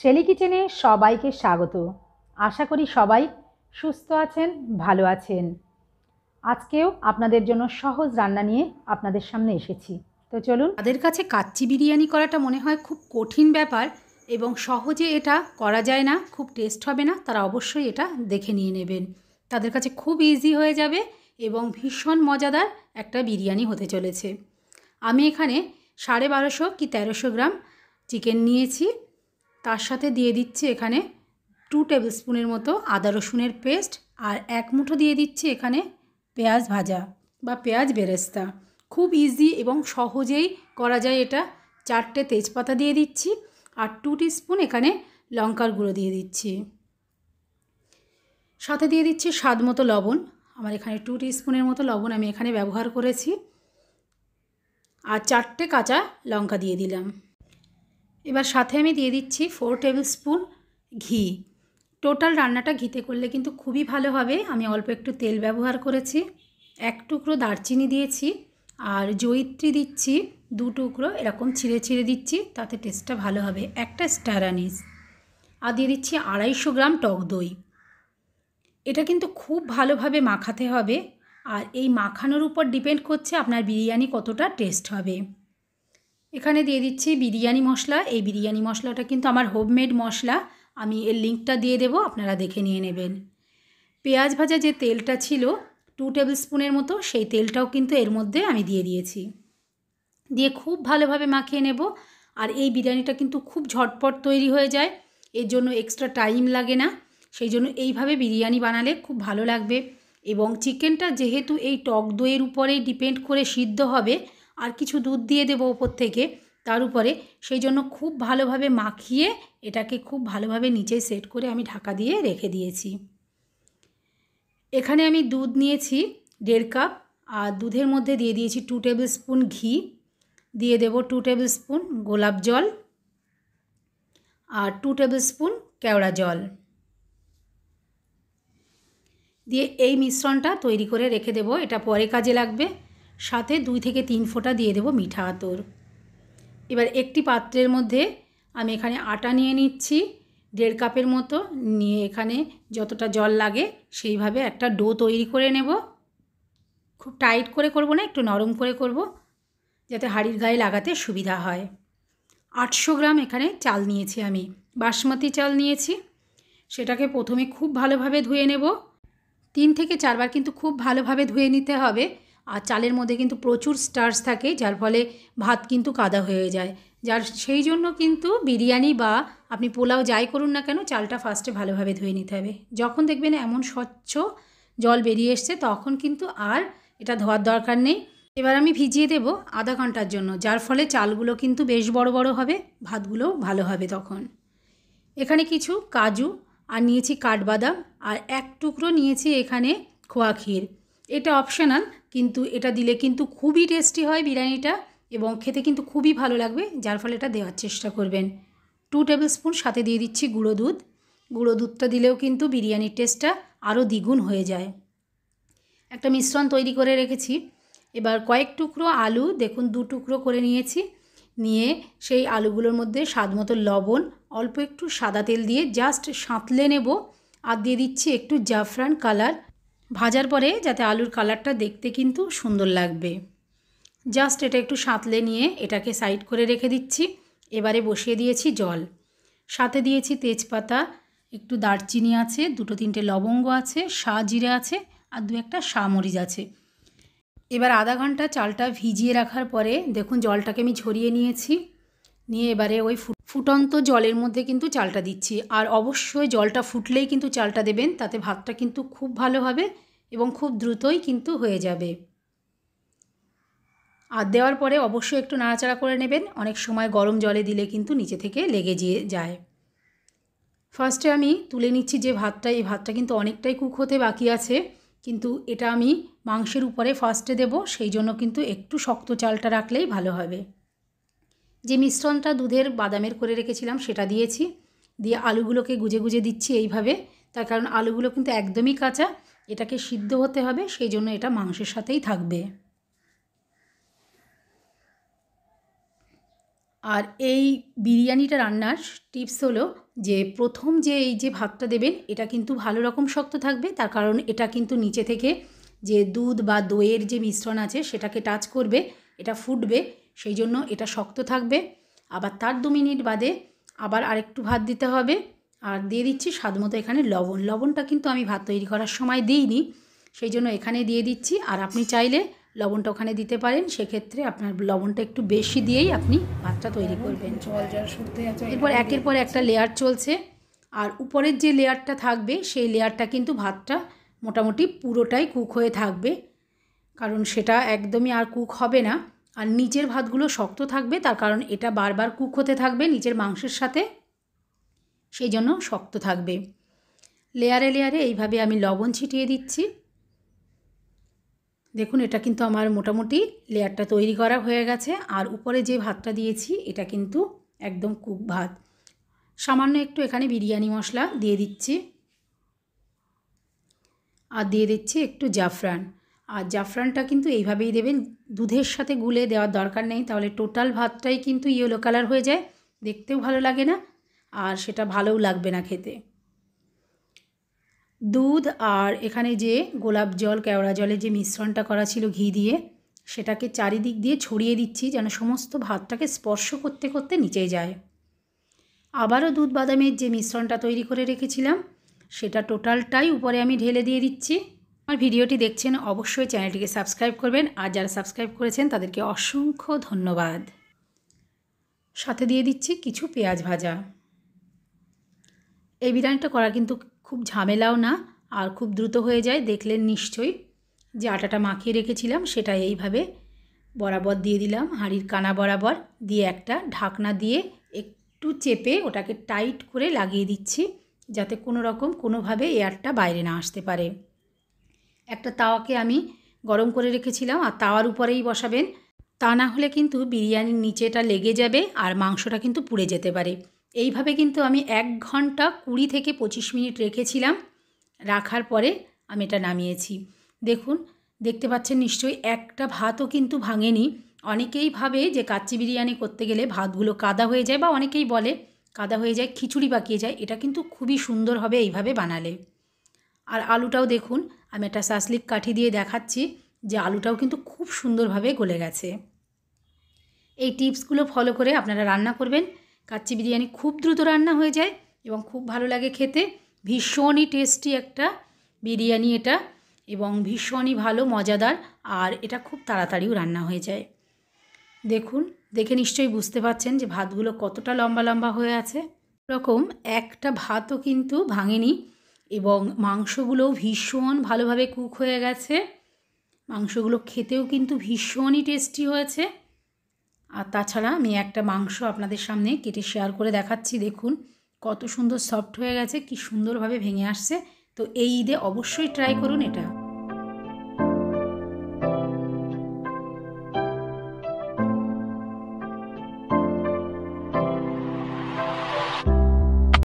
Shelley কিচেনে সবাইকে স্বাগত আশা করি সবাই সুস্থ আছেন ভালো আছেন আজকেও আপনাদের জন্য সহজ রান্না নিয়ে আপনাদের সামনে এসেছি তো চলুন তাদের কাছে কাচ্চি বিরিয়ানি করাটা মনে হয় খুব কঠিন ব্যাপার এবং সহজে এটা করা যায় না খুব টেস্ট হবে না তারা অবশ্যই এটা দেখে নিয়ে নেবেন তাদের কাছে খুব ইজি হয়ে যাবে এবং ভীষণ মজাদার একটা বিরিয়ানি হতে চলেছে আমি এখানে সাড়ে বারোশো কি তেরোশো গ্রাম চিকেন নিয়েছি তার সাথে দিয়ে দিচ্ছি এখানে টু টেবিল স্পুনের মতো আদা রসুনের পেস্ট আর এক মুঠো দিয়ে দিচ্ছি এখানে পেঁয়াজ ভাজা বা পেঁয়াজ বেরেস্তা খুব ইজি এবং সহজেই করা যায় এটা চারটে তেজপাতা দিয়ে দিচ্ছি আর টু স্পুন এখানে লঙ্কার গুঁড়ো দিয়ে দিচ্ছি সাথে দিয়ে দিচ্ছি স্বাদ মতো লবণ আমার এখানে টু স্পুনের মতো লবণ আমি এখানে ব্যবহার করেছি আর চারটে কাঁচা লঙ্কা দিয়ে দিলাম এবার সাথে আমি দিয়ে দিচ্ছি ফোর টেবিল স্পুন ঘি টোটাল রান্নাটা ঘিতে করলে কিন্তু খুবই ভালো হবে আমি অল্প একটু তেল ব্যবহার করেছি এক টুকরো দারচিনি দিয়েছি আর জৈত্রী দিচ্ছি দু টুকরো এরকম ছিঁড়ে ছিঁড়ে দিচ্ছি তাতে টেস্টটা ভালো হবে একটা স্টার আনিস আর দিয়ে দিচ্ছি আড়াইশো গ্রাম টক দই এটা কিন্তু খুব ভালোভাবে মাখাতে হবে আর এই মাখানোর উপর ডিপেন্ড করছে আপনার বিরিয়ানি কতটা টেস্ট হবে এখানে দিয়ে দিচ্ছি বিরিয়ানি মশলা এই বিরিয়ানি মশলাটা কিন্তু আমার হোমমেড মশলা আমি এর লিঙ্কটা দিয়ে দেবো আপনারা দেখে নিয়ে নেবেন পেঁয়াজ ভাজা যে তেলটা ছিল টু টেবিল স্পুনের মতো সেই তেলটাও কিন্তু এর মধ্যে আমি দিয়ে দিয়েছি দিয়ে খুব ভালোভাবে মাখিয়ে নেব আর এই বিরিয়ানিটা কিন্তু খুব ঝটপট তৈরি হয়ে যায় এর জন্য এক্সট্রা টাইম লাগে না সেই জন্য এইভাবে বিরিয়ানি বানালে খুব ভালো লাগবে এবং চিকেনটা যেহেতু এই টক দইয়ের উপরেই ডিপেন্ড করে সিদ্ধ হবে আর কিছু দুধ দিয়ে দেবো ওপর থেকে তার উপরে সেই জন্য খুব ভালোভাবে মাখিয়ে এটাকে খুব ভালোভাবে নিচে সেট করে আমি ঢাকা দিয়ে রেখে দিয়েছি এখানে আমি দুধ নিয়েছি দেড় কাপ আর দুধের মধ্যে দিয়ে দিয়েছি টু টেবিল স্পুন ঘি দিয়ে দেব টু টেবিল স্পুন গোলাপ জল আর টু টেবিল স্পুন কেওড়া জল দিয়ে এই মিশ্রণটা তৈরি করে রেখে দেব এটা পরে কাজে লাগবে সাথে দুই থেকে তিন ফোঁটা দিয়ে দেবো মিঠা আতর এবার একটি পাত্রের মধ্যে আমি এখানে আটা নিয়ে নিচ্ছি দেড় কাপের মতো নিয়ে এখানে যতটা জল লাগে সেইভাবে একটা ডো তৈরি করে নেব খুব টাইট করে করব না একটু নরম করে করব যাতে হাড়ির গায়ে লাগাতে সুবিধা হয় আটশো গ্রাম এখানে চাল নিয়েছি আমি বাসমতি চাল নিয়েছি সেটাকে প্রথমে খুব ভালোভাবে ধুয়ে নেব তিন থেকে চারবার কিন্তু খুব ভালোভাবে ধুয়ে নিতে হবে আর চালের মধ্যে কিন্তু প্রচুর স্টার্স থাকে যার ফলে ভাত কিন্তু কাদা হয়ে যায় যার সেই জন্য কিন্তু বিরিয়ানি বা আপনি পোলাও যাই করুন না কেন চালটা ফার্স্টে ভালোভাবে ধুয়ে নিতে হবে যখন দেখবেন এমন স্বচ্ছ জল বেরিয়ে এসছে তখন কিন্তু আর এটা ধোয়ার দরকার নেই এবার আমি ভিজিয়ে দেব আধা ঘন্টার জন্য যার ফলে চালগুলো কিন্তু বেশ বড় বড় হবে ভাতগুলো ভালো হবে তখন এখানে কিছু কাজু আর নিয়েছি কাঠবাদাম আর এক টুকরো নিয়েছি এখানে খোয়া ক্ষীর এটা অপশনাল কিন্তু এটা দিলে কিন্তু খুবই টেস্টি হয় বিরিয়ানিটা এবং খেতে কিন্তু খুবই ভালো লাগবে যার ফলে এটা দেওয়ার চেষ্টা করবেন টু টেবিল স্পুন সাথে দিয়ে দিচ্ছি গুঁড়ো দুধ গুঁড়ো দুধটা দিলেও কিন্তু বিরিয়ানির টেস্টটা আরও দ্বিগুণ হয়ে যায় একটা মিশ্রণ তৈরি করে রেখেছি এবার কয়েক টুকরো আলু দেখুন দু টুকরো করে নিয়েছি নিয়ে সেই আলুগুলোর মধ্যে স্বাদ মতো লবণ অল্প একটু সাদা তেল দিয়ে জাস্ট সাঁতলে নেব আর দিয়ে দিচ্ছি একটু জাফরান কালার ভাজার পরে যাতে আলুর কালারটা দেখতে কিন্তু সুন্দর লাগবে জাস্ট এটা একটু সাঁতলে নিয়ে এটাকে সাইড করে রেখে দিচ্ছি এবারে বসিয়ে দিয়েছি জল সাথে দিয়েছি তেজপাতা একটু দারচিনি আছে দুটো তিনটে লবঙ্গ আছে সা জিরে আছে আর দু একটা মরিচ আছে এবার আধা ঘন্টা চালটা ভিজিয়ে রাখার পরে দেখুন জলটাকে আমি ঝরিয়ে নিয়েছি নিয়ে এবারে ওই ফুটন্ত জলের মধ্যে কিন্তু চালটা দিচ্ছি আর অবশ্যই জলটা ফুটলেই কিন্তু চালটা দেবেন তাতে ভাতটা কিন্তু খুব ভালো হবে এবং খুব দ্রুতই কিন্তু হয়ে যাবে আর দেওয়ার পরে অবশ্যই একটু নাড়াচাড়া করে নেবেন অনেক সময় গরম জলে দিলে কিন্তু নিচে থেকে লেগে যেয়ে যায় ফার্স্টে আমি তুলে নিচ্ছি যে ভাতটা এই ভাতটা কিন্তু অনেকটাই কুক হতে বাকি আছে কিন্তু এটা আমি মাংসের উপরে ফার্স্টে দেব সেই জন্য কিন্তু একটু শক্ত চালটা রাখলেই ভালো হবে যে মিশ্রণটা দুধের বাদামের করে রেখেছিলাম সেটা দিয়েছি দিয়ে আলুগুলোকে গুজে গুজে দিচ্ছি এইভাবে তার কারণ আলুগুলো কিন্তু একদমই কাঁচা এটাকে সিদ্ধ হতে হবে সেই জন্য এটা মাংসের সাথেই থাকবে আর এই বিরিয়ানিটা রান্নার টিপস হলো যে প্রথম যে এই যে ভাতটা দেবেন এটা কিন্তু ভালো রকম শক্ত থাকবে তার কারণ এটা কিন্তু নিচে থেকে যে দুধ বা দইয়ের যে মিশ্রণ আছে সেটাকে টাচ করবে এটা ফুটবে সেই জন্য এটা শক্ত থাকবে আবার তার দু মিনিট বাদে আবার আরেকটু ভাত দিতে হবে আর দিয়ে দিচ্ছি স্বাদ মতো এখানে লবণ লবণটা কিন্তু আমি ভাত তৈরি করার সময় দিইনি সেই জন্য এখানে দিয়ে দিচ্ছি আর আপনি চাইলে লবণটা ওখানে দিতে পারেন সেক্ষেত্রে আপনার লবণটা একটু বেশি দিয়েই আপনি ভাতটা তৈরি করবেন এরপর একের পর একটা লেয়ার চলছে আর উপরের যে লেয়ারটা থাকবে সেই লেয়ারটা কিন্তু ভাতটা মোটামুটি পুরোটাই কুক হয়ে থাকবে কারণ সেটা একদমই আর কুক হবে না আর নিচের ভাতগুলো শক্ত থাকবে তার কারণ এটা বারবার কুক হতে থাকবে নিচের মাংসের সাথে সেই জন্য শক্ত থাকবে লেয়ারে লেয়ারে এইভাবে আমি লবণ ছিটিয়ে দিচ্ছি দেখুন এটা কিন্তু আমার মোটামুটি লেয়ারটা তৈরি করা হয়ে গেছে আর উপরে যে ভাতটা দিয়েছি এটা কিন্তু একদম কুক ভাত সামান্য একটু এখানে বিরিয়ানি মশলা দিয়ে দিচ্ছি আর দিয়ে দিচ্ছি একটু জাফরান আর জাফরানটা কিন্তু এইভাবেই দেবেন দুধের সাথে গুলে দেওয়ার দরকার নেই তাহলে টোটাল ভাতটাই কিন্তু ইয়েলো কালার হয়ে যায় দেখতেও ভালো লাগে না আর সেটা ভালোও লাগবে না খেতে দুধ আর এখানে যে গোলাপ জল কেওড়া জলে যে মিশ্রণটা করা ছিল ঘি দিয়ে সেটাকে চারিদিক দিয়ে ছড়িয়ে দিচ্ছি যেন সমস্ত ভাতটাকে স্পর্শ করতে করতে নিচে যায় আবারও দুধ বাদামের যে মিশ্রণটা তৈরি করে রেখেছিলাম সেটা টোটালটাই উপরে আমি ঢেলে দিয়ে দিচ্ছি আমার ভিডিওটি দেখছেন অবশ্যই চ্যানেলটিকে সাবস্ক্রাইব করবেন আর যারা সাবস্ক্রাইব করেছেন তাদেরকে অসংখ্য ধন্যবাদ সাথে দিয়ে দিচ্ছি কিছু পেঁয়াজ ভাজা এই বিরিয়ানিটা করা কিন্তু খুব ঝামেলাও না আর খুব দ্রুত হয়ে যায় দেখলেন নিশ্চয়ই যে আটাটা মাখিয়ে রেখেছিলাম সেটা এইভাবে বরাবর দিয়ে দিলাম হাঁড়ির কানা বরাবর দিয়ে একটা ঢাকনা দিয়ে একটু চেপে ওটাকে টাইট করে লাগিয়ে দিচ্ছি যাতে কোনো রকম কোনোভাবে এয়ারটা বাইরে না আসতে পারে একটা তাওয়াকে আমি গরম করে রেখেছিলাম আর তাওয়ার উপরেই বসাবেন তা না হলে কিন্তু বিরিয়ানির নিচেটা লেগে যাবে আর মাংসটা কিন্তু পুড়ে যেতে পারে এইভাবে কিন্তু আমি এক ঘন্টা কুড়ি থেকে পঁচিশ মিনিট রেখেছিলাম রাখার পরে আমি এটা নামিয়েছি দেখুন দেখতে পাচ্ছেন নিশ্চয়ই একটা ভাতও কিন্তু ভাঙেনি অনেকেই ভাবে যে কাচ্চি বিরিয়ানি করতে গেলে ভাতগুলো কাদা হয়ে যায় বা অনেকেই বলে কাদা হয়ে যায় খিচুড়ি পাকিয়ে যায় এটা কিন্তু খুবই সুন্দর হবে এইভাবে বানালে আর আলুটাও দেখুন আমি একটা সাসলিক কাঠি দিয়ে দেখাচ্ছি যে আলুটাও কিন্তু খুব সুন্দরভাবে গলে গেছে এই টিপসগুলো ফলো করে আপনারা রান্না করবেন কাচ্চি বিরিয়ানি খুব দ্রুত রান্না হয়ে যায় এবং খুব ভালো লাগে খেতে ভীষণই টেস্টি একটা বিরিয়ানি এটা এবং ভীষণই ভালো মজাদার আর এটা খুব তাড়াতাড়িও রান্না হয়ে যায় দেখুন দেখে নিশ্চয়ই বুঝতে পারছেন যে ভাতগুলো কতটা লম্বা লম্বা হয়ে আছে রকম একটা ভাতও কিন্তু ভাঙেনি এবং মাংসগুলোও ভীষণ ভালোভাবে কুক হয়ে গেছে মাংসগুলো খেতেও কিন্তু ভীষণই টেস্টি হয়েছে আর তাছাড়া আমি একটা মাংস আপনাদের সামনে কেটে শেয়ার করে দেখাচ্ছি দেখুন কত সুন্দর সফট হয়ে গেছে কি সুন্দরভাবে ভেঙে আসছে তো এই ঈদে অবশ্যই ট্রাই করুন এটা